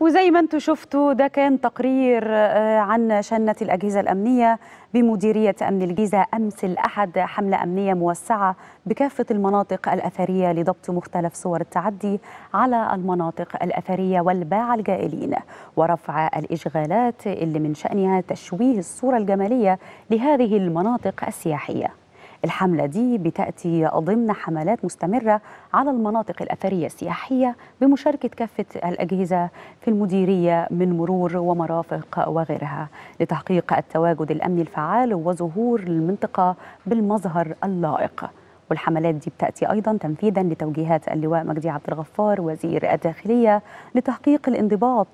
وزي ما انتم شفتوا ده كان تقرير آه، عن شنة الأجهزة الأمنية بمديرية أمن الجيزة أمس الأحد حملة أمنية موسعة بكافة المناطق الأثرية لضبط مختلف صور التعدي على المناطق الأثرية والباع الجائلين ورفع الإشغالات اللي من شأنها تشويه الصورة الجمالية لهذه المناطق السياحية الحملة دي بتأتي ضمن حملات مستمرة على المناطق الأثرية السياحية بمشاركة كافة الأجهزة في المديرية من مرور ومرافق وغيرها لتحقيق التواجد الأمني الفعال وظهور المنطقة بالمظهر اللائق والحملات دي بتأتي أيضا تنفيذا لتوجيهات اللواء مجدي عبد الغفار وزير الداخلية لتحقيق الانضباط